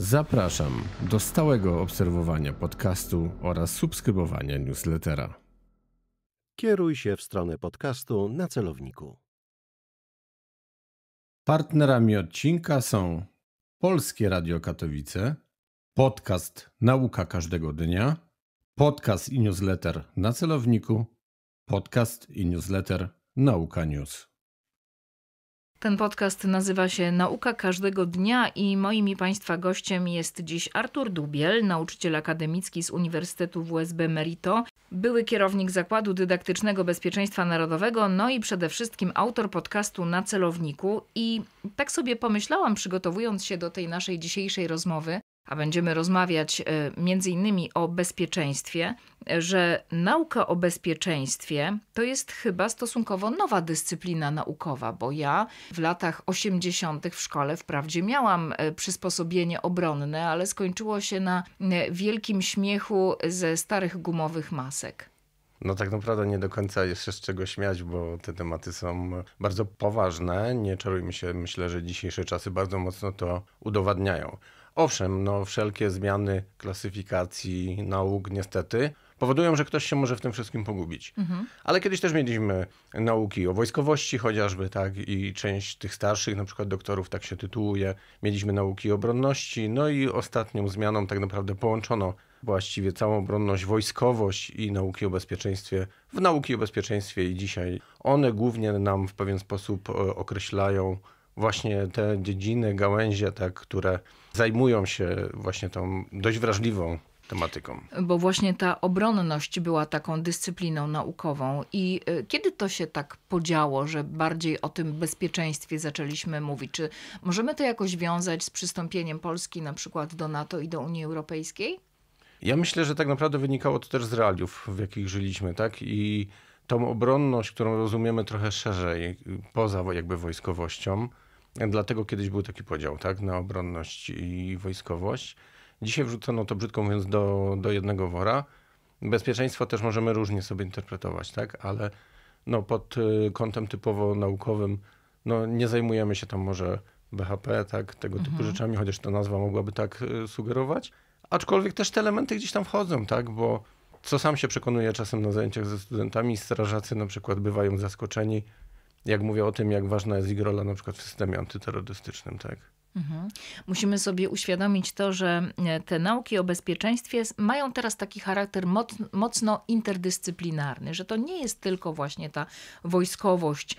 Zapraszam do stałego obserwowania podcastu oraz subskrybowania newslettera. Kieruj się w stronę podcastu na celowniku. Partnerami odcinka są Polskie Radio Katowice, podcast Nauka Każdego Dnia, podcast i newsletter na celowniku, podcast i newsletter Nauka News. Ten podcast nazywa się Nauka każdego dnia i moim Państwa gościem jest dziś Artur Dubiel, nauczyciel akademicki z Uniwersytetu WSB Merito, były kierownik Zakładu Dydaktycznego Bezpieczeństwa Narodowego, no i przede wszystkim autor podcastu Na Celowniku. I tak sobie pomyślałam, przygotowując się do tej naszej dzisiejszej rozmowy, a będziemy rozmawiać e, między innymi o bezpieczeństwie, e, że nauka o bezpieczeństwie to jest chyba stosunkowo nowa dyscyplina naukowa, bo ja w latach 80. w szkole wprawdzie miałam e, przysposobienie obronne, ale skończyło się na wielkim śmiechu ze starych gumowych masek. No tak naprawdę nie do końca jest się z czego śmiać, bo te tematy są bardzo poważne. Nie czarujmy się, myślę, że dzisiejsze czasy bardzo mocno to udowadniają. Owszem, no wszelkie zmiany klasyfikacji nauk niestety powodują, że ktoś się może w tym wszystkim pogubić. Mhm. Ale kiedyś też mieliśmy nauki o wojskowości chociażby, tak, i część tych starszych, na przykład doktorów, tak się tytułuje. Mieliśmy nauki obronności, no i ostatnią zmianą tak naprawdę połączono właściwie całą obronność, wojskowość i nauki o bezpieczeństwie w nauki o bezpieczeństwie i dzisiaj one głównie nam w pewien sposób e, określają właśnie te dziedziny, gałęzie, tak, które zajmują się właśnie tą dość wrażliwą tematyką. Bo właśnie ta obronność była taką dyscypliną naukową. I y, kiedy to się tak podziało, że bardziej o tym bezpieczeństwie zaczęliśmy mówić? Czy możemy to jakoś wiązać z przystąpieniem Polski na przykład do NATO i do Unii Europejskiej? Ja myślę, że tak naprawdę wynikało to też z realiów, w jakich żyliśmy, tak? I tą obronność, którą rozumiemy trochę szerzej, poza jakby wojskowością, Dlatego kiedyś był taki podział tak, na obronność i wojskowość. Dzisiaj wrzucono to, brzydko mówiąc, do, do jednego wora. Bezpieczeństwo też możemy różnie sobie interpretować, tak? ale no, pod y, kątem typowo naukowym no, nie zajmujemy się tam może BHP, tak, tego mhm. typu rzeczami, chociaż ta nazwa mogłaby tak y, sugerować. Aczkolwiek też te elementy gdzieś tam wchodzą, tak? bo co sam się przekonuje czasem na zajęciach ze studentami, strażacy na przykład bywają zaskoczeni, jak mówię o tym, jak ważna jest ich rola na przykład w systemie antyterrorystycznym, tak? Mhm. Musimy sobie uświadomić to, że e, te nauki o bezpieczeństwie mają teraz taki charakter mocno interdyscyplinarny, że to nie jest tylko właśnie ta wojskowość.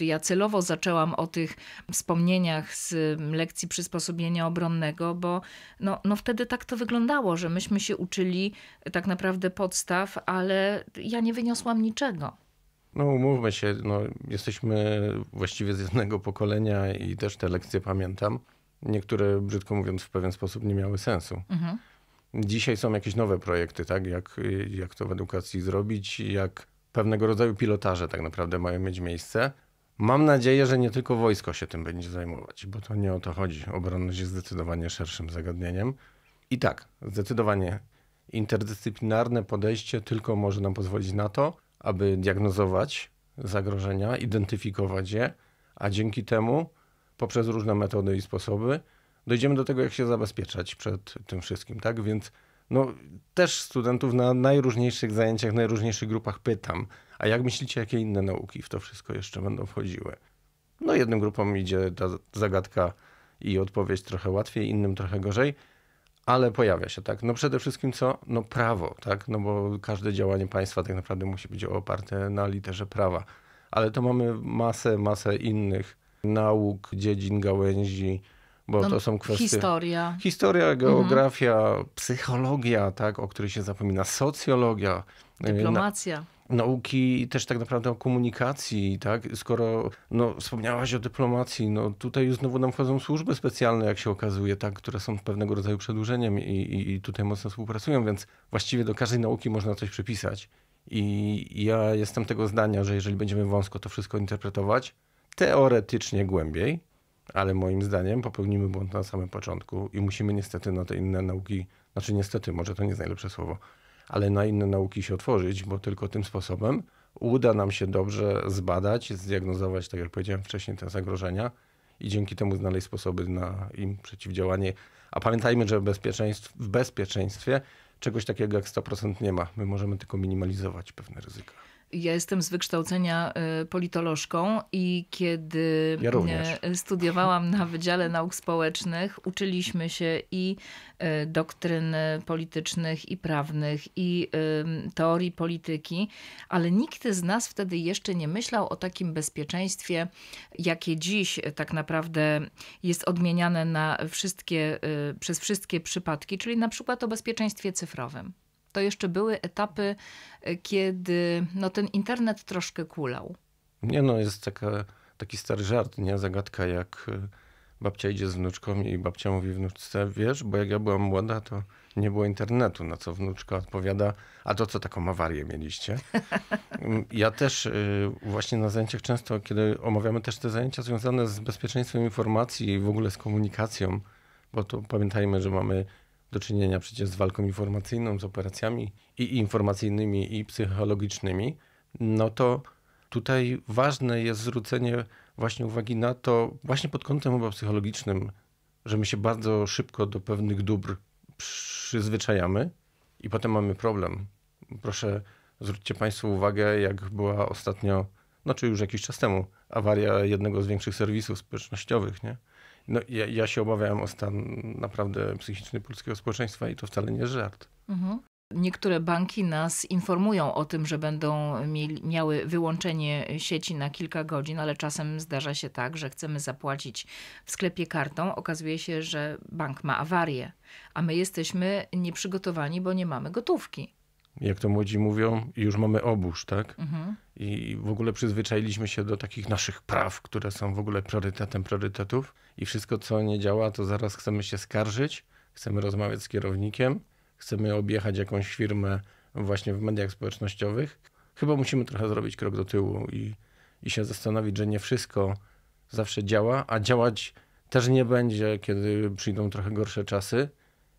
E, ja celowo zaczęłam o tych wspomnieniach z lekcji przysposobienia obronnego, bo no, no wtedy tak to wyglądało, że myśmy się uczyli e, tak naprawdę podstaw, ale ja nie wyniosłam niczego. No umówmy się, no, jesteśmy właściwie z jednego pokolenia i też te lekcje pamiętam. Niektóre, brzydko mówiąc, w pewien sposób nie miały sensu. Mhm. Dzisiaj są jakieś nowe projekty, tak? Jak, jak to w edukacji zrobić, jak pewnego rodzaju pilotaże tak naprawdę mają mieć miejsce. Mam nadzieję, że nie tylko wojsko się tym będzie zajmować, bo to nie o to chodzi. Obronność jest zdecydowanie szerszym zagadnieniem. I tak, zdecydowanie interdyscyplinarne podejście tylko może nam pozwolić na to, aby diagnozować zagrożenia, identyfikować je, a dzięki temu poprzez różne metody i sposoby dojdziemy do tego, jak się zabezpieczać przed tym wszystkim, tak? Więc no, też studentów na najróżniejszych zajęciach, najróżniejszych grupach pytam, a jak myślicie, jakie inne nauki w to wszystko jeszcze będą wchodziły? No jednym grupom idzie ta zagadka i odpowiedź trochę łatwiej, innym trochę gorzej, ale pojawia się, tak. No przede wszystkim co? No prawo, tak, no bo każde działanie państwa tak naprawdę musi być oparte na literze prawa. Ale to mamy masę, masę innych nauk, dziedzin, gałęzi, bo no, to są kwestie... Historia. Historia, geografia, mhm. psychologia, tak, o której się zapomina, socjologia. E, Dyplomacja nauki też tak naprawdę o komunikacji, tak? Skoro no, wspomniałaś o dyplomacji, no tutaj znowu nam wchodzą służby specjalne, jak się okazuje, tak? Które są pewnego rodzaju przedłużeniem i, i, i tutaj mocno współpracują, więc właściwie do każdej nauki można coś przypisać. I ja jestem tego zdania, że jeżeli będziemy wąsko to wszystko interpretować, teoretycznie głębiej, ale moim zdaniem popełnimy błąd na samym początku i musimy niestety na te inne nauki, znaczy niestety, może to nie jest najlepsze słowo, ale na inne nauki się otworzyć, bo tylko tym sposobem uda nam się dobrze zbadać, zdiagnozować, tak jak powiedziałem wcześniej, te zagrożenia i dzięki temu znaleźć sposoby na im przeciwdziałanie. A pamiętajmy, że bezpieczeństw, w bezpieczeństwie czegoś takiego jak 100% nie ma. My możemy tylko minimalizować pewne ryzyka. Ja jestem z wykształcenia y, politolożką i kiedy ja studiowałam na Wydziale Nauk Społecznych, uczyliśmy się i y, doktryn politycznych, i prawnych, i teorii polityki, ale nikt z nas wtedy jeszcze nie myślał o takim bezpieczeństwie, jakie dziś tak naprawdę jest odmieniane na wszystkie, y, przez wszystkie przypadki, czyli na przykład o bezpieczeństwie cyfrowym to jeszcze były etapy, e, kiedy no, ten internet troszkę kulał. Nie no, jest taka, taki stary żart, nie? Zagadka jak e, babcia idzie z wnuczką i babcia mówi wnuczce, wiesz, bo jak ja byłam młoda, to nie było internetu, na co wnuczka odpowiada, a to co taką awarię mieliście? Mm, ja też e, właśnie na zajęciach często, kiedy omawiamy też te zajęcia związane z bezpieczeństwem informacji i w ogóle z komunikacją, bo to pamiętajmy, że mamy do czynienia przecież z walką informacyjną, z operacjami i informacyjnymi, i psychologicznymi, no to tutaj ważne jest zwrócenie właśnie uwagi na to, właśnie pod kątem chyba psychologicznym, że my się bardzo szybko do pewnych dóbr przyzwyczajamy i potem mamy problem. Proszę zwróćcie Państwo uwagę, jak była ostatnio, no czy już jakiś czas temu, awaria jednego z większych serwisów społecznościowych, nie? No, ja, ja się obawiałem o stan naprawdę psychiczny polskiego społeczeństwa i to wcale nie żart. Mhm. Niektóre banki nas informują o tym, że będą miały wyłączenie sieci na kilka godzin, ale czasem zdarza się tak, że chcemy zapłacić w sklepie kartą. Okazuje się, że bank ma awarię, a my jesteśmy nieprzygotowani, bo nie mamy gotówki jak to młodzi mówią, już mamy obóz, tak? Mhm. I w ogóle przyzwyczailiśmy się do takich naszych praw, które są w ogóle priorytetem priorytetów. I wszystko, co nie działa, to zaraz chcemy się skarżyć, chcemy rozmawiać z kierownikiem, chcemy objechać jakąś firmę właśnie w mediach społecznościowych. Chyba musimy trochę zrobić krok do tyłu i, i się zastanowić, że nie wszystko zawsze działa, a działać też nie będzie, kiedy przyjdą trochę gorsze czasy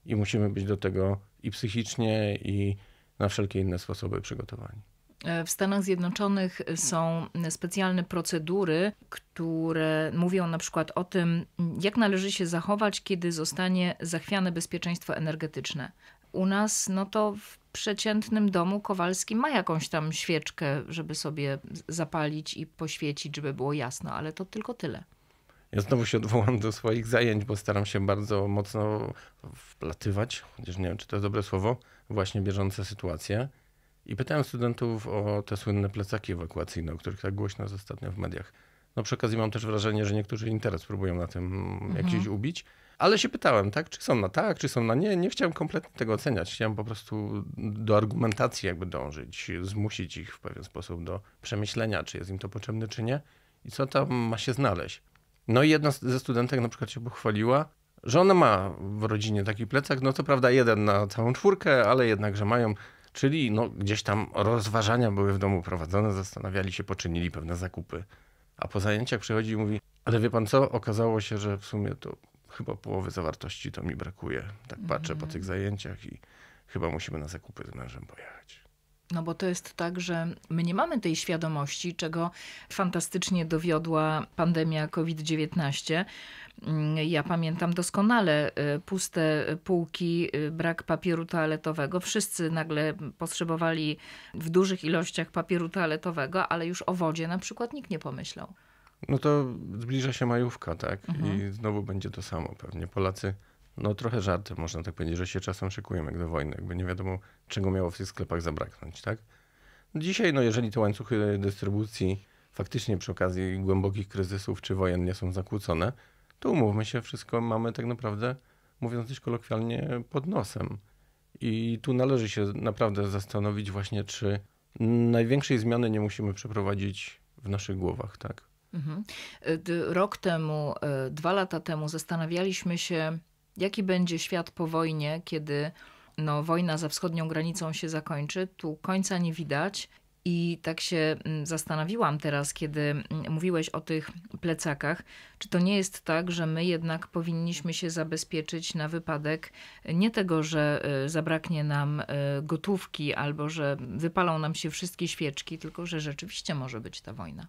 i musimy być do tego i psychicznie, i na wszelkie inne sposoby przygotowania. E, w Stanach Zjednoczonych są specjalne procedury, które mówią na przykład o tym, jak należy się zachować, kiedy zostanie zachwiane bezpieczeństwo energetyczne. U nas, no to w przeciętnym domu Kowalski ma jakąś tam świeczkę, żeby sobie zapalić i poświecić, żeby było jasno, ale to tylko tyle. Ja znowu się odwołam do swoich zajęć, bo staram się bardzo mocno wplatywać, chociaż nie wiem, czy to jest dobre słowo, właśnie bieżące sytuacje. I pytałem studentów o te słynne plecaki ewakuacyjne, o których tak głośno jest ostatnio w mediach. No przy okazji mam też wrażenie, że niektórzy interes próbują na tym mhm. jakiś ubić. Ale się pytałem, tak, czy są na tak, czy są na nie. Nie chciałem kompletnie tego oceniać. Chciałem po prostu do argumentacji jakby dążyć, zmusić ich w pewien sposób do przemyślenia, czy jest im to potrzebne, czy nie. I co tam ma się znaleźć. No i jedna ze studentek na przykład się pochwaliła, Żona ma w rodzinie taki plecak, no to prawda jeden na całą czwórkę, ale jednakże mają, czyli no, gdzieś tam rozważania były w domu prowadzone, zastanawiali się, poczynili pewne zakupy. A po zajęciach przychodzi i mówi, ale wie pan co, okazało się, że w sumie to chyba połowy zawartości to mi brakuje. Tak patrzę mm. po tych zajęciach i chyba musimy na zakupy z mężem pojechać. No bo to jest tak, że my nie mamy tej świadomości, czego fantastycznie dowiodła pandemia COVID-19, Mm, ja pamiętam doskonale y, puste półki, y, brak papieru toaletowego. Wszyscy nagle potrzebowali w dużych ilościach papieru toaletowego, ale już o wodzie na przykład nikt nie pomyślał. No to zbliża się majówka, tak? Mhm. I znowu będzie to samo pewnie. Polacy, no trochę żartem, można tak powiedzieć, że się czasem szykują jak do wojny, jakby nie wiadomo, czego miało w tych sklepach zabraknąć, tak? Dzisiaj, no jeżeli te łańcuchy dystrybucji faktycznie przy okazji głębokich kryzysów czy wojen nie są zakłócone, to umówmy się, wszystko mamy tak naprawdę, mówiąc coś kolokwialnie, pod nosem. I tu należy się naprawdę zastanowić właśnie, czy największej zmiany nie musimy przeprowadzić w naszych głowach, tak? Mhm. E, rok temu, e, dwa lata temu zastanawialiśmy się, jaki będzie świat po wojnie, kiedy no, wojna za wschodnią granicą się zakończy. Tu końca nie widać i tak się mm, zastanowiłam teraz, kiedy mm, mówiłeś o tych plecakach, czy to nie jest tak, że my jednak powinniśmy się zabezpieczyć na wypadek nie tego, że y, zabraknie nam y, gotówki albo że wypalą nam się wszystkie świeczki, tylko że rzeczywiście może być ta wojna.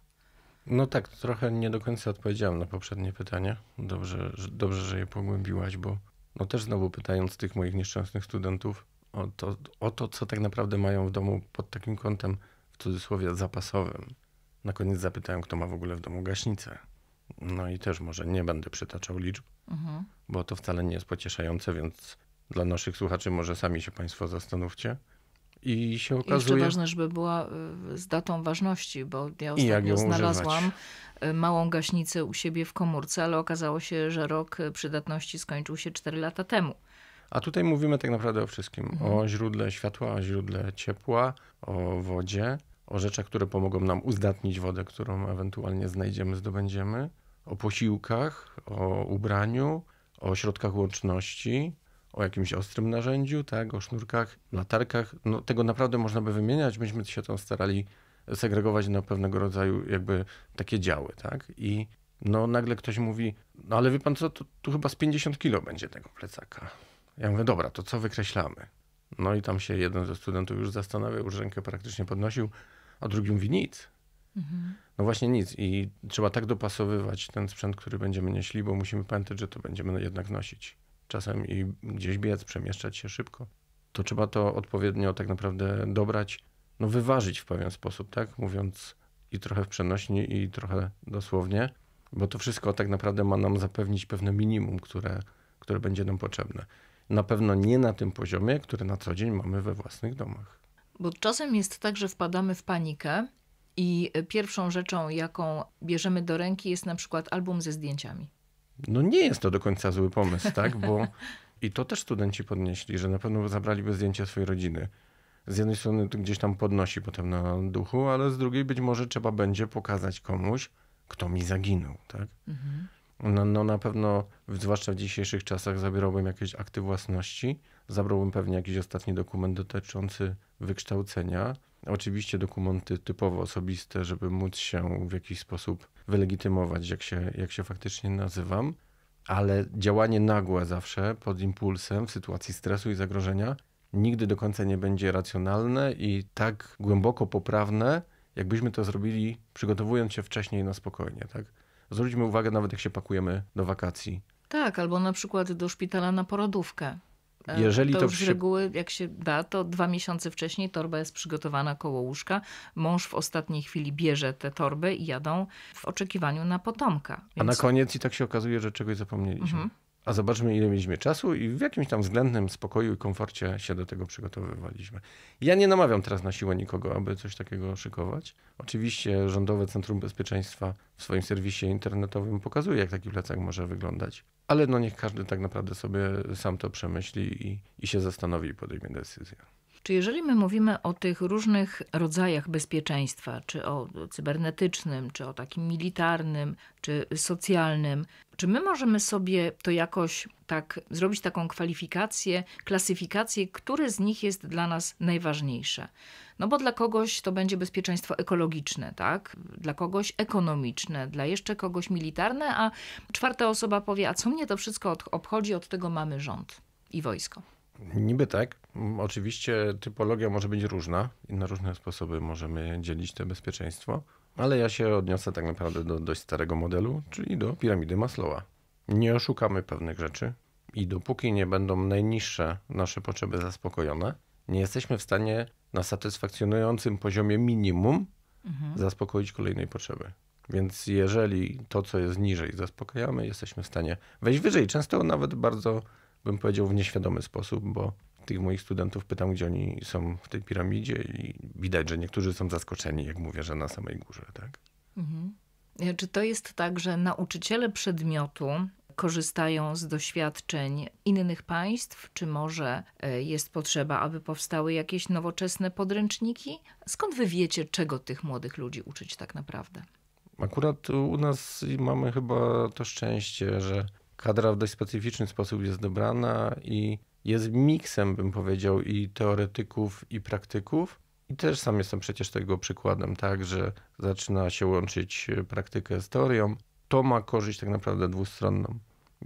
No tak, trochę nie do końca odpowiedziałam na poprzednie pytanie. Dobrze, że, dobrze, że je pogłębiłaś, bo no też znowu pytając tych moich nieszczęsnych studentów o to, o to, co tak naprawdę mają w domu pod takim kątem cudzysłowie zapasowym. Na koniec zapytałem, kto ma w ogóle w domu gaśnicę. No i też może nie będę przytaczał liczb, mhm. bo to wcale nie jest pocieszające, więc dla naszych słuchaczy może sami się Państwo zastanówcie. I się okazuje. I jeszcze ważne, żeby była y, z datą ważności, bo ja ostatnio znalazłam używać. małą gaśnicę u siebie w komórce, ale okazało się, że rok y, przydatności skończył się 4 lata temu. A tutaj mówimy tak naprawdę o wszystkim: mhm. o źródle światła, o źródle ciepła, o wodzie, o rzeczach, które pomogą nam uzdatnić wodę, którą ewentualnie znajdziemy, zdobędziemy, o posiłkach, o ubraniu, o środkach łączności, o jakimś ostrym narzędziu, tak, o sznurkach, latarkach. No, tego naprawdę można by wymieniać. Myśmy się tam starali segregować na pewnego rodzaju jakby takie działy, tak? I no nagle ktoś mówi, no ale wie pan co, to, tu chyba z 50 kilo będzie tego plecaka. Ja mówię, dobra, to co wykreślamy? No i tam się jeden ze studentów już zastanawiał, już rękę praktycznie podnosił, a drugi mówi nic. Mhm. No właśnie nic. I trzeba tak dopasowywać ten sprzęt, który będziemy nieśli, bo musimy pamiętać, że to będziemy jednak nosić. Czasem i gdzieś biec, przemieszczać się szybko. To trzeba to odpowiednio tak naprawdę dobrać, no wyważyć w pewien sposób, tak? Mówiąc i trochę w przenośni, i trochę dosłownie, bo to wszystko tak naprawdę ma nam zapewnić pewne minimum, które, które będzie nam potrzebne. Na pewno nie na tym poziomie, który na co dzień mamy we własnych domach. Bo czasem jest tak, że wpadamy w panikę i e, pierwszą rzeczą, jaką bierzemy do ręki, jest na przykład album ze zdjęciami. No nie jest to do końca zły pomysł, tak? Bo i to też studenci podnieśli, że na pewno zabraliby zdjęcia swojej rodziny. Z jednej strony to gdzieś tam podnosi potem na duchu, ale z drugiej być może trzeba będzie pokazać komuś, kto mi zaginął, tak? Mhm. No, no na pewno, zwłaszcza w dzisiejszych czasach, zabierałbym jakieś akty własności, zabrałbym pewnie jakiś ostatni dokument dotyczący wykształcenia. Oczywiście dokumenty typowo osobiste, żeby móc się w jakiś sposób wylegitymować, jak się, jak się faktycznie nazywam, ale działanie nagłe zawsze pod impulsem w sytuacji stresu i zagrożenia nigdy do końca nie będzie racjonalne i tak głęboko poprawne, jakbyśmy to zrobili przygotowując się wcześniej na spokojnie, tak? Zwróćmy uwagę nawet jak się pakujemy do wakacji. Tak, albo na przykład do szpitala na porodówkę. E, Jeżeli to, to już z reguły, jak się da, to dwa miesiące wcześniej torba jest przygotowana koło łóżka. Mąż w ostatniej chwili bierze te torby i jadą w oczekiwaniu na potomka. Więc... A na koniec i tak się okazuje, że czegoś zapomnieliśmy. Mhm a zobaczmy, ile mieliśmy czasu i w jakimś tam względnym spokoju i komforcie się do tego przygotowywaliśmy. Ja nie namawiam teraz na siłę nikogo, aby coś takiego szykować. Oczywiście Rządowe Centrum Bezpieczeństwa w swoim serwisie internetowym pokazuje, jak taki plecak może wyglądać, ale no niech każdy tak naprawdę sobie sam to przemyśli i, i się zastanowi i podejmie decyzję. Czy jeżeli my mówimy o tych różnych rodzajach bezpieczeństwa, czy o cybernetycznym, czy o takim militarnym, czy socjalnym, czy my możemy sobie to jakoś tak zrobić taką kwalifikację, klasyfikację, które z nich jest dla nas najważniejsze? No bo dla kogoś to będzie bezpieczeństwo ekologiczne, tak? Dla kogoś ekonomiczne, dla jeszcze kogoś militarne, a czwarta osoba powie: A co mnie to wszystko obchodzi, od tego mamy rząd i wojsko. Niby tak. Oczywiście typologia może być różna i na różne sposoby możemy dzielić to bezpieczeństwo, ale ja się odniosę tak naprawdę do dość starego modelu, czyli do piramidy Maslowa. Nie oszukamy pewnych rzeczy i dopóki nie będą najniższe nasze potrzeby zaspokojone, nie jesteśmy w stanie na satysfakcjonującym poziomie minimum mhm. zaspokoić kolejnej potrzeby. Więc jeżeli to, co jest niżej, zaspokajamy, jesteśmy w stanie wejść wyżej. Często nawet bardzo bym powiedział, w nieświadomy sposób, bo tych moich studentów pytam, gdzie oni są w tej piramidzie i widać, że niektórzy są zaskoczeni, jak mówię, że na samej górze, tak? Mhm. Czy to jest tak, że nauczyciele przedmiotu korzystają z doświadczeń innych państw? Czy może e, jest potrzeba, aby powstały jakieś nowoczesne podręczniki? Skąd wy wiecie, czego tych młodych ludzi uczyć tak naprawdę? Akurat u nas mamy chyba to szczęście, że kadra w dość specyficzny sposób jest dobrana i jest miksem, bym powiedział, i teoretyków, i praktyków. I też sam jestem przecież tego przykładem, tak, że zaczyna się łączyć e, praktykę z teorią. To ma korzyść tak naprawdę dwustronną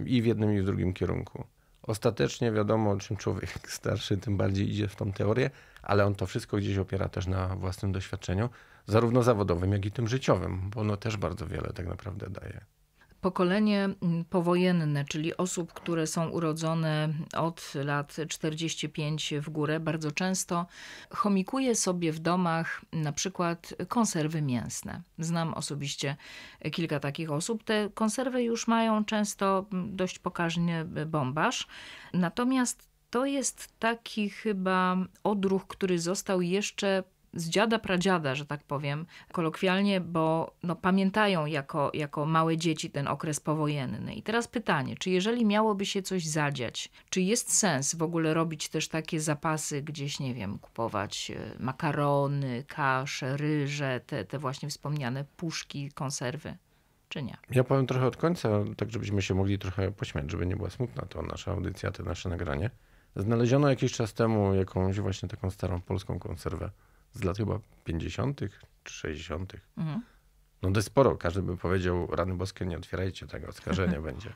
i w jednym, i w drugim kierunku. Ostatecznie wiadomo, czym człowiek starszy, tym bardziej idzie w tą teorię, ale on to wszystko gdzieś opiera też na własnym doświadczeniu, zarówno zawodowym, jak i tym życiowym, bo ono też bardzo wiele tak naprawdę daje pokolenie mm, powojenne, czyli osób, które są urodzone od lat 45 w górę, bardzo często chomikuje sobie w domach na przykład konserwy mięsne. Znam osobiście kilka takich osób. Te konserwy już mają często mm, dość pokaźny e, bombaż. Natomiast to jest taki chyba odruch, który został jeszcze z dziada pradziada, że tak powiem, kolokwialnie, bo no, pamiętają jako, jako małe dzieci ten okres powojenny. I teraz pytanie, czy jeżeli miałoby się coś zadziać, czy jest sens w ogóle robić też takie zapasy gdzieś, nie wiem, kupować e, makarony, kasze, ryże, te, te właśnie wspomniane puszki, konserwy? czy nie? Ja powiem trochę od końca, tak żebyśmy się mogli trochę pośmiać, żeby nie była smutna to nasza audycja, to nasze nagranie. Znaleziono jakiś czas temu jakąś właśnie taką starą polską konserwę z lat chyba 50., 60. Mhm. No to jest sporo. Każdy by powiedział, rany boskie, nie otwierajcie tego, oskarżenie będzie.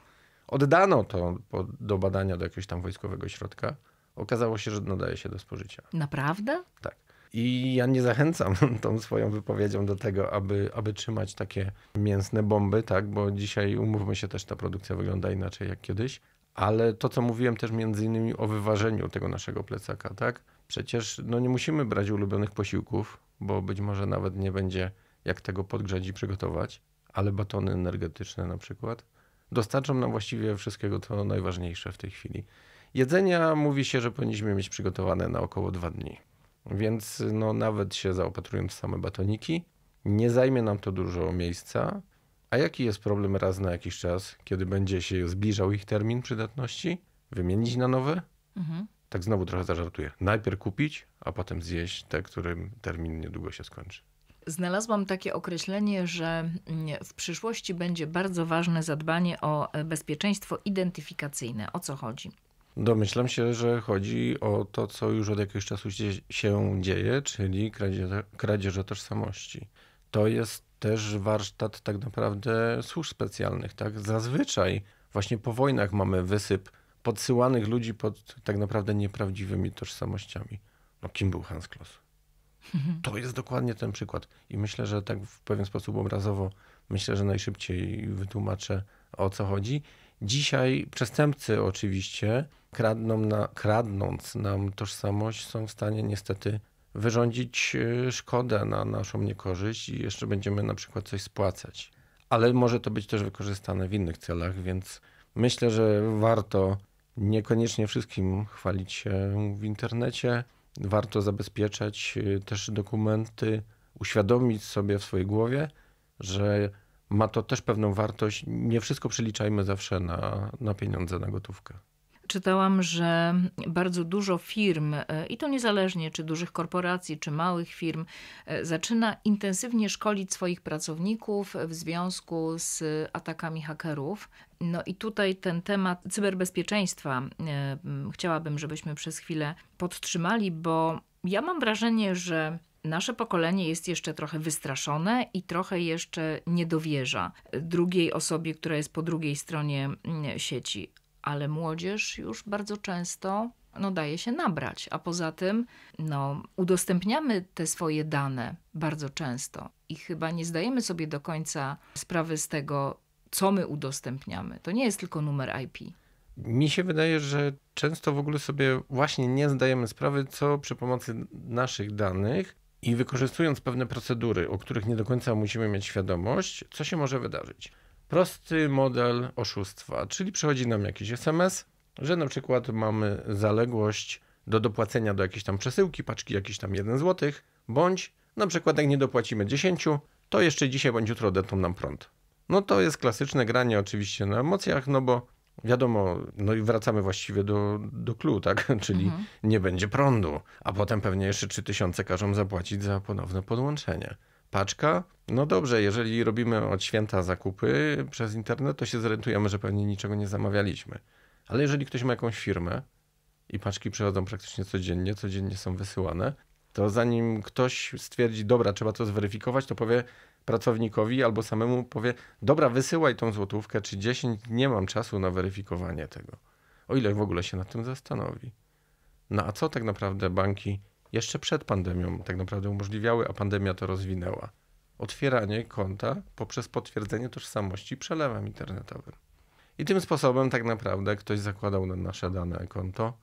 Oddano to do badania do jakiegoś tam wojskowego środka. Okazało się, że nadaje się do spożycia. Naprawdę? Tak. I ja nie zachęcam tą swoją wypowiedzią do tego, aby, aby trzymać takie mięsne bomby, tak? Bo dzisiaj, umówmy się, też ta produkcja wygląda inaczej jak kiedyś ale to, co mówiłem też między innymi o wyważeniu tego naszego plecaka, tak? Przecież no, nie musimy brać ulubionych posiłków, bo być może nawet nie będzie jak tego podgrzać i przygotować, ale batony energetyczne na przykład dostarczą nam właściwie wszystkiego, co najważniejsze w tej chwili. Jedzenia mówi się, że powinniśmy mieć przygotowane na około dwa dni. Więc no, nawet się zaopatrując w same batoniki, nie zajmie nam to dużo miejsca, a jaki jest problem raz na jakiś czas, kiedy będzie się zbliżał ich termin przydatności, wymienić na nowe? Mhm. Tak znowu trochę zażartuję. Najpierw kupić, a potem zjeść te, którym termin niedługo się skończy. Znalazłam takie określenie, że mm, w przyszłości będzie bardzo ważne zadbanie o e, bezpieczeństwo identyfikacyjne. O co chodzi? Domyślam się, że chodzi o to, co już od jakiegoś czasu się dzieje, czyli kradzieże, kradzieże tożsamości. To jest też warsztat tak naprawdę służb specjalnych. Tak? Zazwyczaj właśnie po wojnach mamy wysyp podsyłanych ludzi pod tak naprawdę nieprawdziwymi tożsamościami. No kim był Hans Kloss? Mhm. To jest dokładnie ten przykład. I myślę, że tak w pewien sposób obrazowo, myślę, że najszybciej wytłumaczę o co chodzi. Dzisiaj przestępcy oczywiście kradną na, kradnąc nam tożsamość są w stanie niestety wyrządzić y, szkodę na naszą niekorzyść i jeszcze będziemy na przykład coś spłacać. Ale może to być też wykorzystane w innych celach, więc myślę, że warto niekoniecznie wszystkim chwalić się w internecie. Warto zabezpieczać y, też dokumenty, uświadomić sobie w swojej głowie, że ma to też pewną wartość. Nie wszystko przeliczajmy zawsze na, na pieniądze, na gotówkę czytałam, że bardzo dużo firm, e, i to niezależnie czy dużych korporacji, czy małych firm, e, zaczyna intensywnie szkolić swoich pracowników w związku z atakami hakerów. No i tutaj ten temat cyberbezpieczeństwa e, chciałabym, żebyśmy przez chwilę podtrzymali, bo ja mam wrażenie, że nasze pokolenie jest jeszcze trochę wystraszone i trochę jeszcze nie dowierza drugiej osobie, która jest po drugiej stronie sieci ale młodzież już bardzo często no, daje się nabrać, a poza tym no, udostępniamy te swoje dane bardzo często i chyba nie zdajemy sobie do końca sprawy z tego, co my udostępniamy. To nie jest tylko numer IP. Mi się wydaje, że często w ogóle sobie właśnie nie zdajemy sprawy, co przy pomocy naszych danych i wykorzystując pewne procedury, o których nie do końca musimy mieć świadomość, co się może wydarzyć prosty model oszustwa, czyli przychodzi nam jakiś SMS, że na przykład mamy zaległość do dopłacenia do jakiejś tam przesyłki, paczki jakiś tam 1 zł, bądź na przykład jak nie dopłacimy 10, to jeszcze dzisiaj bądź jutro odetną nam prąd. No to jest klasyczne granie oczywiście na emocjach, no bo wiadomo, no i wracamy właściwie do, do clue, tak? Czyli mhm. nie będzie prądu, a potem pewnie jeszcze 3000 każą zapłacić za ponowne podłączenie paczka. No dobrze, jeżeli robimy od święta zakupy przez internet, to się zorientujemy, że pewnie niczego nie zamawialiśmy. Ale jeżeli ktoś ma jakąś firmę i paczki przychodzą praktycznie codziennie, codziennie są wysyłane, to zanim ktoś stwierdzi, dobra, trzeba to zweryfikować, to powie pracownikowi albo samemu powie, dobra, wysyłaj tą złotówkę czy 10, nie mam czasu na weryfikowanie tego. O ile w ogóle się nad tym zastanowi. No a co tak naprawdę banki jeszcze przed pandemią tak naprawdę umożliwiały, a pandemia to rozwinęła. Otwieranie konta poprzez potwierdzenie tożsamości przelewem internetowym. I tym sposobem tak naprawdę ktoś zakładał na nasze dane konto,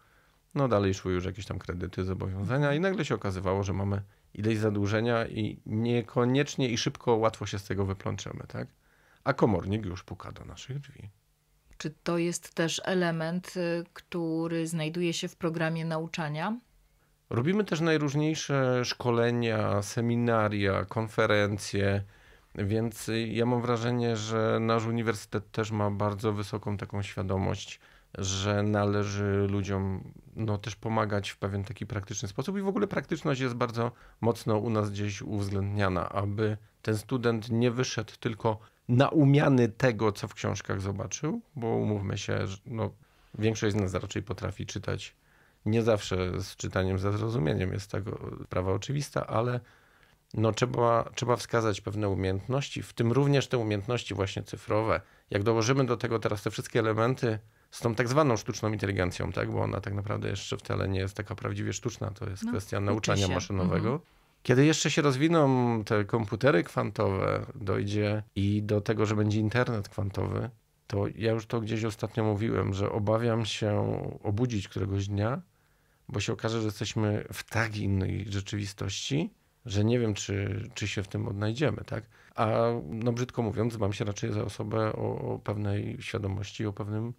no dalej szły już jakieś tam kredyty, zobowiązania i nagle się okazywało, że mamy ileś zadłużenia i niekoniecznie i szybko, łatwo się z tego wyplączemy, tak? A komornik już puka do naszych drzwi. Czy to jest też element, y, który znajduje się w programie nauczania? Robimy też najróżniejsze szkolenia, seminaria, konferencje, więc ja mam wrażenie, że nasz uniwersytet też ma bardzo wysoką taką świadomość, że należy ludziom no, też pomagać w pewien taki praktyczny sposób i w ogóle praktyczność jest bardzo mocno u nas gdzieś uwzględniana, aby ten student nie wyszedł tylko naumiany tego, co w książkach zobaczył, bo umówmy się, że no, większość z nas raczej potrafi czytać nie zawsze z czytaniem ze zrozumieniem jest tego tak, sprawa oczywista, ale no trzeba, trzeba wskazać pewne umiejętności, w tym również te umiejętności właśnie cyfrowe. Jak dołożymy do tego teraz te wszystkie elementy z tą tak zwaną sztuczną inteligencją, tak? bo ona tak naprawdę jeszcze wcale nie jest taka prawdziwie sztuczna, to jest no, kwestia nauczania maszynowego. Mhm. Kiedy jeszcze się rozwiną te komputery kwantowe, dojdzie i do tego, że będzie internet kwantowy, to ja już to gdzieś ostatnio mówiłem, że obawiam się obudzić któregoś dnia bo się okaże, że jesteśmy w tak innej rzeczywistości, że nie wiem, czy, czy się w tym odnajdziemy, tak? A no brzydko mówiąc, mam się raczej za osobę o, o pewnej świadomości, o pewnym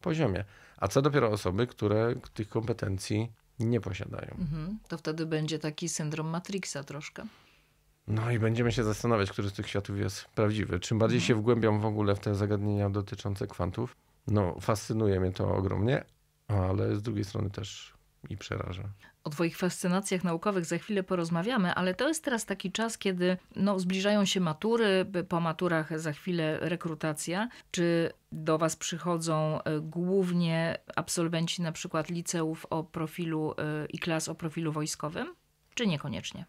poziomie. A co dopiero osoby, które tych kompetencji nie posiadają. Mhm. To wtedy będzie taki syndrom Matrixa troszkę. No i będziemy się zastanawiać, który z tych światów jest prawdziwy. Czym bardziej mhm. się wgłębiam w ogóle w te zagadnienia dotyczące kwantów, no fascynuje mnie to ogromnie, ale z drugiej strony też i przeraża. O Twoich fascynacjach naukowych za chwilę porozmawiamy, ale to jest teraz taki czas, kiedy no, zbliżają się matury, po maturach za chwilę rekrutacja. Czy do Was przychodzą e, głównie absolwenci na przykład liceów o profilu e, i klas o profilu wojskowym, czy niekoniecznie?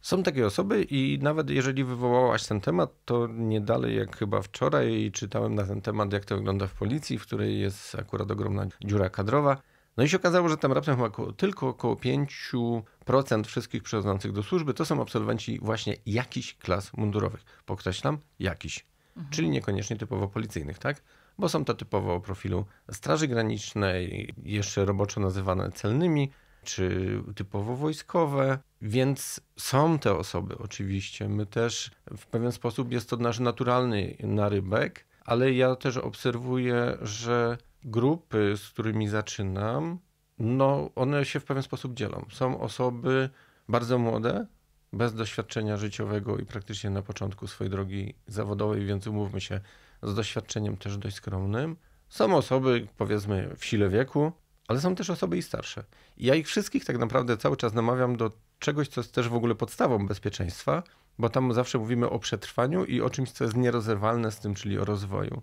Są takie osoby i nawet jeżeli wywołałaś ten temat, to nie dalej jak chyba wczoraj czytałem na ten temat, jak to wygląda w policji, w której jest akurat ogromna dziura kadrowa no i się okazało, że tam raptem około, tylko około 5% wszystkich przychodzących do służby to są absolwenci właśnie jakichś klas mundurowych. Podkreślam, jakiś, mhm. czyli niekoniecznie typowo policyjnych, tak? Bo są to typowo o profilu Straży Granicznej, jeszcze roboczo nazywane celnymi, czy typowo wojskowe, więc są te osoby oczywiście. My też w pewien sposób jest to nasz naturalny narybek, ale ja też obserwuję, że grupy, z którymi zaczynam, no one się w pewien sposób dzielą. Są osoby bardzo młode, bez doświadczenia życiowego i praktycznie na początku swojej drogi zawodowej, więc umówmy się, z doświadczeniem też dość skromnym. Są osoby, powiedzmy, w sile wieku, ale są też osoby i starsze. I ja ich wszystkich tak naprawdę cały czas namawiam do czegoś, co jest też w ogóle podstawą bezpieczeństwa, bo tam zawsze mówimy o przetrwaniu i o czymś, co jest nierozerwalne z tym, czyli o rozwoju.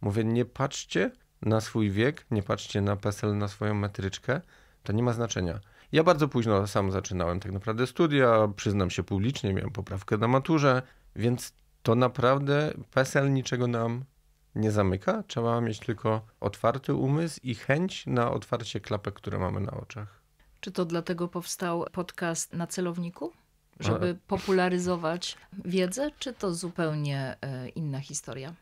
Mówię, nie patrzcie na swój wiek, nie patrzcie na PESEL, na swoją metryczkę, to nie ma znaczenia. Ja bardzo późno sam zaczynałem tak naprawdę studia, przyznam się publicznie, miałem poprawkę na maturze, więc to naprawdę PESEL niczego nam nie zamyka. Trzeba mieć tylko otwarty umysł i chęć na otwarcie klapek, które mamy na oczach. Czy to dlatego powstał podcast na celowniku? Żeby popularyzować wiedzę, czy to zupełnie e, inna historia?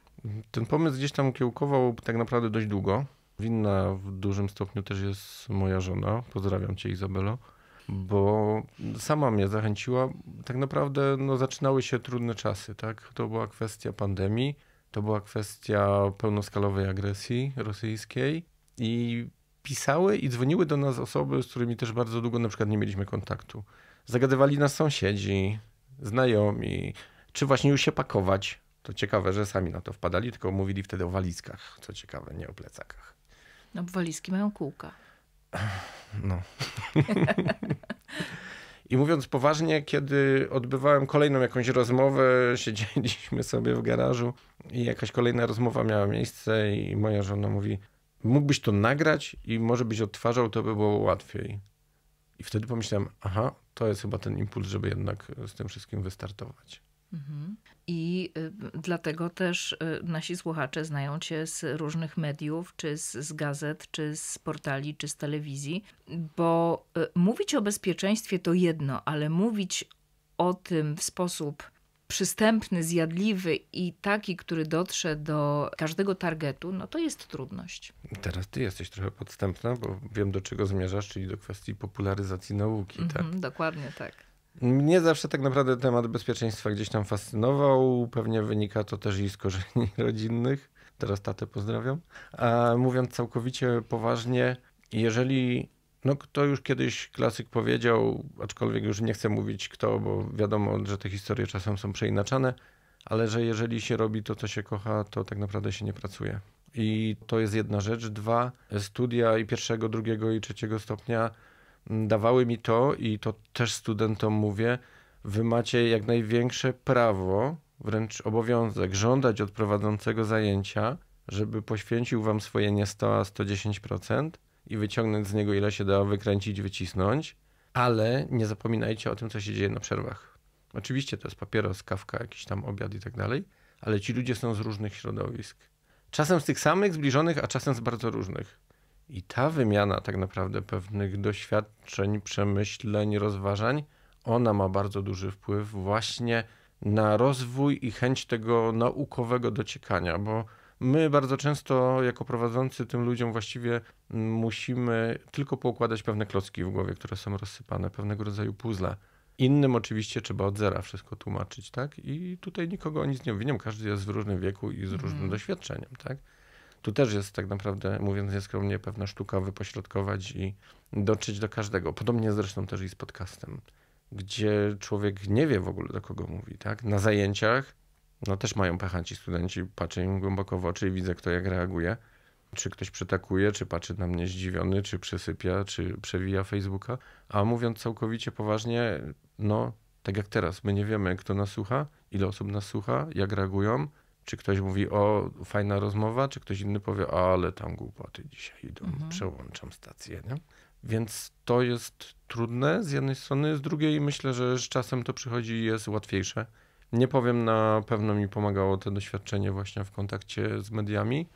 Ten pomysł gdzieś tam kiełkował tak naprawdę dość długo. Winna w dużym stopniu też jest moja żona. Pozdrawiam cię, Izabelo. Bo sama mnie zachęciła. Tak naprawdę no, zaczynały się trudne czasy. Tak? To była kwestia pandemii, to była kwestia pełnoskalowej agresji rosyjskiej i pisały i dzwoniły do nas osoby, z którymi też bardzo długo na przykład nie mieliśmy kontaktu. Zagadywali nas sąsiedzi, znajomi, czy właśnie już się pakować, to ciekawe, że sami na to wpadali, tylko mówili wtedy o walizkach, co ciekawe, nie o plecakach. No, bo walizki mają kółka. No. I mówiąc poważnie, kiedy odbywałem kolejną jakąś rozmowę, siedzieliśmy sobie w garażu i jakaś kolejna rozmowa miała miejsce i moja żona mówi, mógłbyś to nagrać i może byś odtwarzał, to by było łatwiej. I wtedy pomyślałem, aha, to jest chyba ten impuls, żeby jednak z tym wszystkim wystartować. I y, dlatego też y, nasi słuchacze znają cię z różnych mediów, czy z, z, gazet, czy z portali, czy z telewizji, bo y, mówić o bezpieczeństwie to jedno, ale mówić o tym w sposób przystępny, zjadliwy i taki, który dotrze do każdego targetu, no to jest trudność. Teraz ty jesteś trochę podstępna, bo wiem do czego zmierzasz, czyli do kwestii popularyzacji nauki. Tak? Mhm, tak? Dokładnie tak. Mnie zawsze tak naprawdę temat bezpieczeństwa gdzieś tam fascynował. Pewnie wynika to też i z korzeni rodzinnych. Teraz tatę pozdrawiam. A mówiąc całkowicie poważnie, jeżeli no, kto już kiedyś klasyk powiedział, aczkolwiek już nie chcę mówić kto, bo wiadomo, że te historie czasem są przeinaczane, ale że jeżeli się robi to, co się kocha, to tak naprawdę się nie pracuje. I to jest jedna rzecz. Dwa, studia i pierwszego, drugiego i trzeciego stopnia dawały mi to i to też studentom mówię, wy macie jak największe prawo, wręcz obowiązek żądać od prowadzącego zajęcia, żeby poświęcił wam swoje nie 100, a 110% i wyciągnąć z niego ile się da wykręcić, wycisnąć, ale nie zapominajcie o tym, co się dzieje na przerwach. Oczywiście to jest papieros, kawka, jakiś tam obiad i tak dalej, ale ci ludzie są z różnych środowisk. Czasem z tych samych, zbliżonych, a czasem z bardzo różnych. I ta wymiana tak naprawdę pewnych doświadczeń, przemyśleń, rozważań, ona ma bardzo duży wpływ właśnie na rozwój i chęć tego naukowego dociekania, bo my bardzo często jako prowadzący tym ludziom właściwie musimy tylko poukładać pewne klocki w głowie, które są rozsypane, pewnego rodzaju puzzle. Innym oczywiście trzeba od zera wszystko tłumaczyć, tak? I tutaj nikogo o nic nie obwiniam, każdy jest w różnym wieku i z różnym mm. doświadczeniem, tak? Tu też jest tak naprawdę, mówiąc nieskromnie, pewna sztuka wypośrodkować i dotrzeć do każdego. Podobnie zresztą też i z podcastem, gdzie człowiek nie wie w ogóle do kogo mówi. Tak? Na zajęciach no też mają pecha ci studenci, patrzę im głęboko w oczy i widzę kto jak reaguje. Czy ktoś przytakuje, czy patrzy na mnie zdziwiony, czy przesypia, czy przewija Facebooka. A mówiąc całkowicie poważnie, no tak jak teraz, my nie wiemy kto nas słucha, ile osób nas słucha, jak reagują, czy ktoś mówi, o, fajna rozmowa, czy ktoś inny powie, ale tam głupoty dzisiaj idą, mhm. przełączam stację. Nie? Więc to jest trudne z jednej strony, z drugiej myślę, że z czasem to przychodzi i jest łatwiejsze. Nie powiem, na pewno mi pomagało to doświadczenie właśnie w kontakcie z mediami.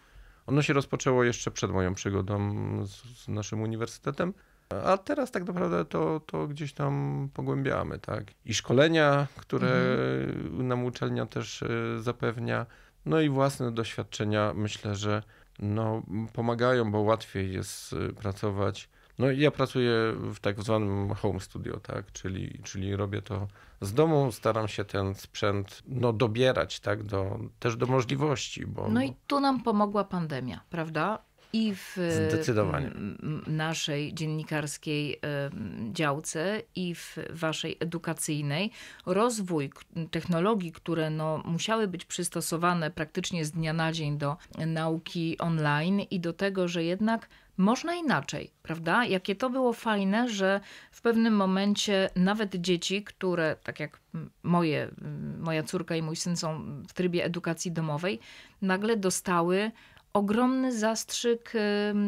Ono się rozpoczęło jeszcze przed moją przygodą z, z naszym uniwersytetem. A teraz tak naprawdę to, to gdzieś tam pogłębiamy, tak? I szkolenia, które mhm. nam uczelnia też e, zapewnia, no i własne doświadczenia myślę, że no, pomagają, bo łatwiej jest e, pracować. No ja pracuję w tak zwanym home studio, tak? Czyli, czyli robię to z domu, staram się ten sprzęt no, dobierać, tak? Do, też do możliwości, bo... No i tu nam pomogła pandemia, prawda? i w naszej dziennikarskiej działce, i w waszej edukacyjnej. Rozwój technologii, które no, musiały być przystosowane praktycznie z dnia na dzień do nauki online i do tego, że jednak można inaczej, prawda? Jakie to było fajne, że w pewnym momencie nawet dzieci, które, tak jak moje, moja córka i mój syn są w trybie edukacji domowej, nagle dostały ogromny zastrzyk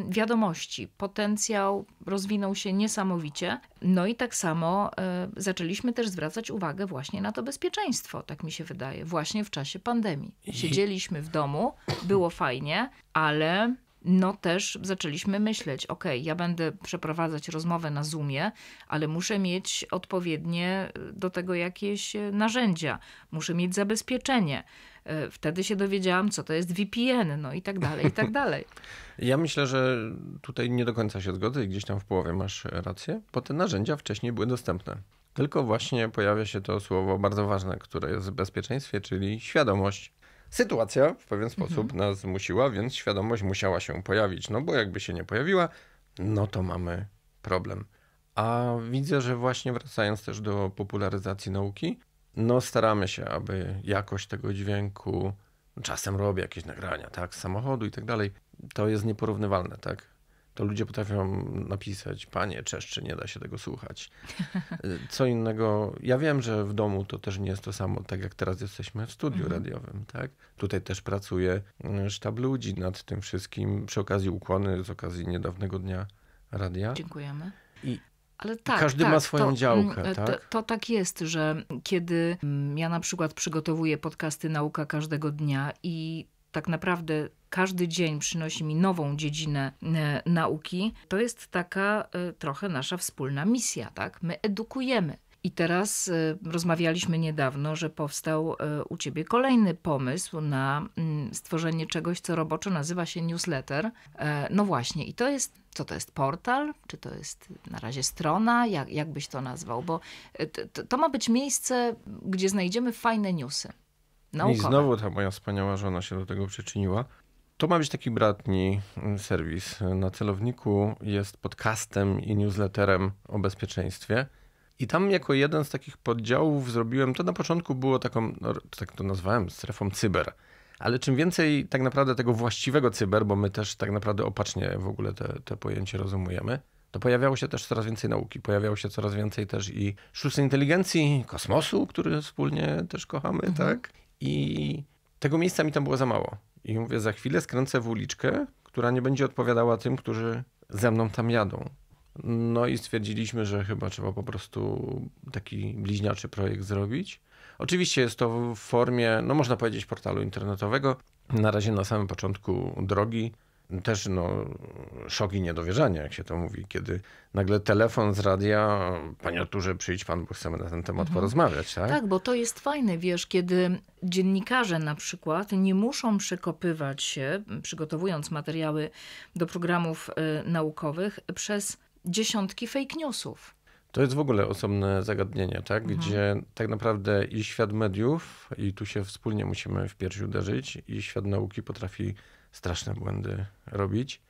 wiadomości. Potencjał rozwinął się niesamowicie. No i tak samo y, zaczęliśmy też zwracać uwagę właśnie na to bezpieczeństwo, tak mi się wydaje, właśnie w czasie pandemii. Siedzieliśmy w domu, było fajnie, ale no też zaczęliśmy myśleć, ok, ja będę przeprowadzać rozmowę na Zoomie, ale muszę mieć odpowiednie y, do tego jakieś y, narzędzia, muszę mieć zabezpieczenie. Y, wtedy się dowiedziałam, co to jest VPN, no i tak dalej, i tak dalej. Ja myślę, że tutaj nie do końca się zgodzę i gdzieś tam w połowie masz rację, bo te narzędzia wcześniej były dostępne. Tylko właśnie pojawia się to słowo bardzo ważne, które jest w bezpieczeństwie, czyli świadomość Sytuacja w pewien mhm. sposób mhm. nas zmusiła, więc świadomość musiała się pojawić, no bo jakby się nie pojawiła, no to mamy problem. A widzę, że właśnie wracając też do popularyzacji nauki, no staramy się, aby jakość tego dźwięku, czasem robię jakieś nagrania, tak, z samochodu i tak dalej, to jest nieporównywalne, tak to ludzie potrafią napisać, panie czeszczy, nie da się tego słuchać. Co innego, ja wiem, że w domu to też nie jest to samo, tak jak teraz jesteśmy w studiu mhm. radiowym, tak? Tutaj też pracuje mm, sztab ludzi nad tym wszystkim, przy okazji ukłony, z okazji niedawnego dnia radia. Dziękujemy. I ale tak, Każdy tak, ma swoją to, mm, działkę, e, tak? To, to, tak jest, że kiedy mm, ja na przykład przygotowuję podcasty Nauka każdego dnia i tak naprawdę każdy dzień przynosi mi nową dziedzinę e, nauki, to jest taka e, trochę nasza wspólna misja, tak? My edukujemy. I teraz e, rozmawialiśmy niedawno, że powstał u ciebie kolejny pomysł na mm, stworzenie czegoś, co roboczo nazywa się newsletter. No właśnie, i to jest, co to jest portal, czy to jest na razie strona, jak, jak byś to nazwał? Bo to, to ma być miejsce, gdzie znajdziemy fajne newsy. Naukowe. I znowu ta moja wspaniała żona się do tego przyczyniła. To ma być taki bratni mm, serwis. Na celowniku jest podcastem i newsletterem o bezpieczeństwie. I tam jako jeden z takich poddziałów zrobiłem, to na początku było taką, no, tak to nazwałem, strefą cyber. Ale czym więcej tak naprawdę tego właściwego cyber, bo my też tak naprawdę opacznie w ogóle te, te pojęcie rozumiemy, to pojawiało się też coraz więcej nauki, pojawiało się coraz więcej też i sztucznej inteligencji, kosmosu, który wspólnie też kochamy, mhm. tak? I tego miejsca mi tam było za mało. I mówię, za chwilę skręcę w uliczkę, która nie będzie odpowiadała tym, którzy ze mną tam jadą. No i stwierdziliśmy, że chyba trzeba po prostu taki bliźniaczy projekt zrobić. Oczywiście jest to w formie, no można powiedzieć, portalu internetowego. Na razie na samym początku drogi też no, szok i niedowierzanie, jak się to mówi, kiedy nagle telefon z radia, panie Arturze, przyjdź pan, bo chcemy na ten temat mhm. porozmawiać, tak? Tak, bo to jest fajne, wiesz, kiedy dziennikarze na przykład nie muszą przekopywać się, przygotowując materiały do programów y, naukowych, przez dziesiątki fake newsów. To jest w ogóle osobne zagadnienie, tak? Mhm. Gdzie mhm. tak naprawdę i świat mediów, i tu się wspólnie musimy w piersi uderzyć, i świat nauki potrafi straszne błędy robić.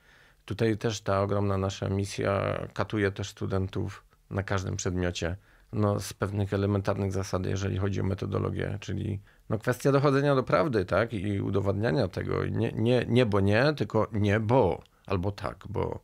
Tutaj też ta ogromna nasza misja katuje też studentów na każdym przedmiocie no, z pewnych elementarnych zasad, jeżeli chodzi o metodologię, czyli no, kwestia dochodzenia do prawdy tak? i udowadniania tego. Nie, nie, nie bo nie, tylko nie bo albo tak, bo.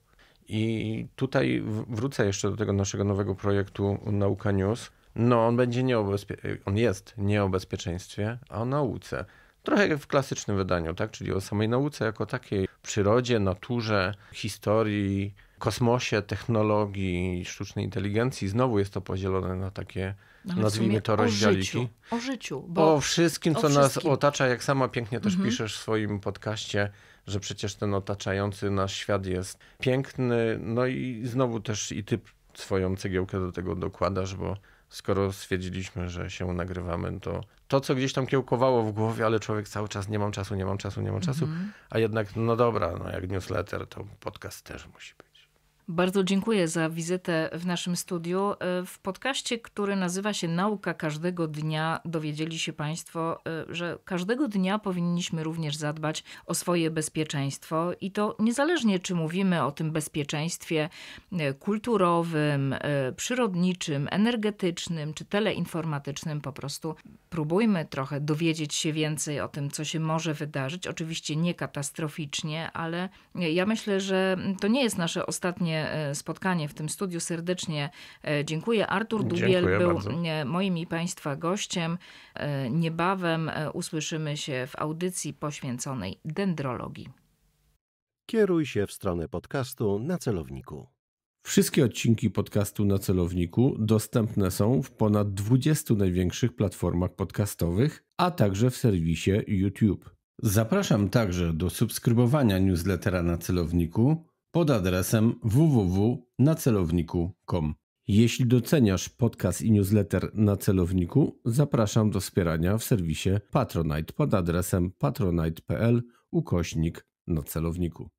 I tutaj wrócę jeszcze do tego naszego nowego projektu Nauka News. No, on będzie nie o bezpie- on jest nie o bezpieczeństwie, a o nauce. Trochę jak w klasycznym wydaniu, tak? czyli o samej nauce jako takiej, przyrodzie, naturze, historii, kosmosie, technologii, sztucznej inteligencji. Znowu jest to podzielone na takie, no Ale nazwijmy to, rozdzialiki. O życiu, o, życiu, bo... o wszystkim, co o nas otacza, jak sama pięknie też mhm. piszesz w swoim podcaście, że przecież ten otaczający nas świat jest piękny. No i znowu też i ty swoją cegiełkę do tego dokładasz, bo skoro stwierdziliśmy, że się nagrywamy, to to, co gdzieś tam kiełkowało w głowie, ale człowiek cały czas nie mam czasu, nie mam czasu, nie mam czasu, mm -hmm. a jednak, no dobra, no jak newsletter, to podcast też musi być. Bardzo dziękuję za wizytę w naszym studiu. E, w podcaście, który nazywa się Nauka każdego dnia, dowiedzieli się Państwo, e, że każdego dnia powinniśmy również zadbać o swoje bezpieczeństwo i to niezależnie, czy mówimy o tym bezpieczeństwie e, kulturowym, przyrodniczym, energetycznym czy teleinformatycznym, po prostu próbujmy trochę dowiedzieć się więcej o tym, co się może wydarzyć. Oczywiście nie katastroficznie, ale ja myślę, że to nie jest nasze ostatnie spotkanie, e, spotkanie w tym studiu. Serdecznie e, dziękuję. Artur Dubiel dziękuję był bardzo. E, moim i Państwa gościem. Niebawem usłyszymy się w audycji poświęconej dendrologii. Kieruj się w stronę podcastu na celowniku. Wszystkie odcinki podcastu na celowniku dostępne są w ponad 20 największych platformach podcastowych, a także w serwisie YouTube. Zapraszam także do subskrybowania newslettera na celowniku pod adresem www.nacelowniku.com. Jeśli doceniasz podcast i newsletter na celowniku, zapraszam do wspierania w serwisie Patronite pod adresem patronite.pl ukośnik na celowniku.